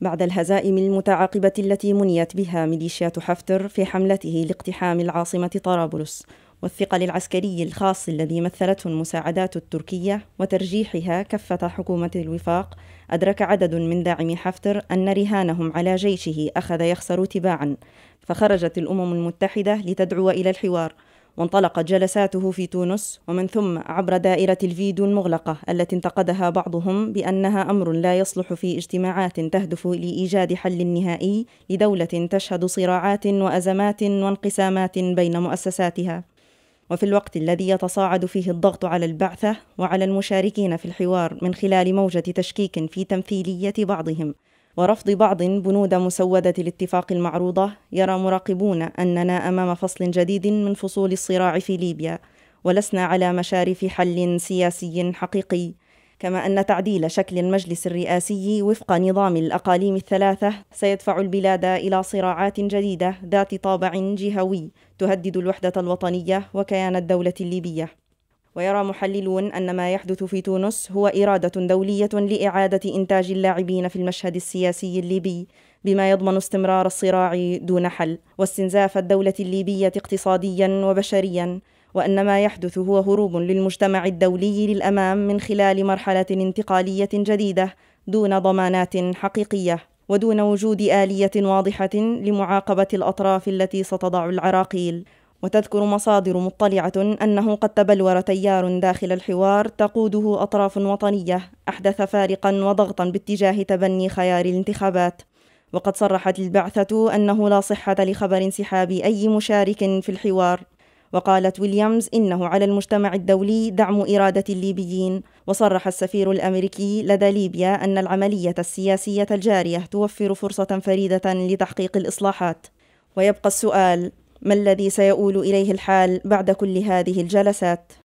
بعد الهزائم المتعاقبة التي منيت بها ميليشيات حفتر في حملته لاقتحام العاصمة طرابلس والثقل العسكري الخاص الذي مثلته المساعدات التركية وترجيحها كفة حكومة الوفاق أدرك عدد من داعمي حفتر أن رهانهم على جيشه أخذ يخسر تباعا فخرجت الأمم المتحدة لتدعو إلى الحوار وانطلقت جلساته في تونس ومن ثم عبر دائرة الفيديو المغلقة التي انتقدها بعضهم بأنها أمر لا يصلح في اجتماعات تهدف لإيجاد حل نهائي لدولة تشهد صراعات وأزمات وانقسامات بين مؤسساتها وفي الوقت الذي يتصاعد فيه الضغط على البعثة وعلى المشاركين في الحوار من خلال موجة تشكيك في تمثيلية بعضهم ورفض بعض بنود مسودة الاتفاق المعروضة يرى مراقبون أننا أمام فصل جديد من فصول الصراع في ليبيا ولسنا على مشارف حل سياسي حقيقي كما أن تعديل شكل المجلس الرئاسي وفق نظام الأقاليم الثلاثة سيدفع البلاد إلى صراعات جديدة ذات طابع جهوي تهدد الوحدة الوطنية وكيان الدولة الليبية ويرى محللون أن ما يحدث في تونس هو إرادة دولية لإعادة إنتاج اللاعبين في المشهد السياسي الليبي بما يضمن استمرار الصراع دون حل واستنزاف الدولة الليبية اقتصاديا وبشريا وأن ما يحدث هو هروب للمجتمع الدولي للأمام من خلال مرحلة انتقالية جديدة دون ضمانات حقيقية ودون وجود آلية واضحة لمعاقبة الأطراف التي ستضع العراقيل وتذكر مصادر مطلعة أنه قد تبلور تيار داخل الحوار تقوده أطراف وطنية أحدث فارقا وضغطا باتجاه تبني خيار الانتخابات وقد صرحت البعثة أنه لا صحة لخبر انسحاب أي مشارك في الحوار وقالت ويليامز إنه على المجتمع الدولي دعم إرادة الليبيين وصرح السفير الأمريكي لدى ليبيا أن العملية السياسية الجارية توفر فرصة فريدة لتحقيق الإصلاحات ويبقى السؤال ما الذي سيؤول اليه الحال بعد كل هذه الجلسات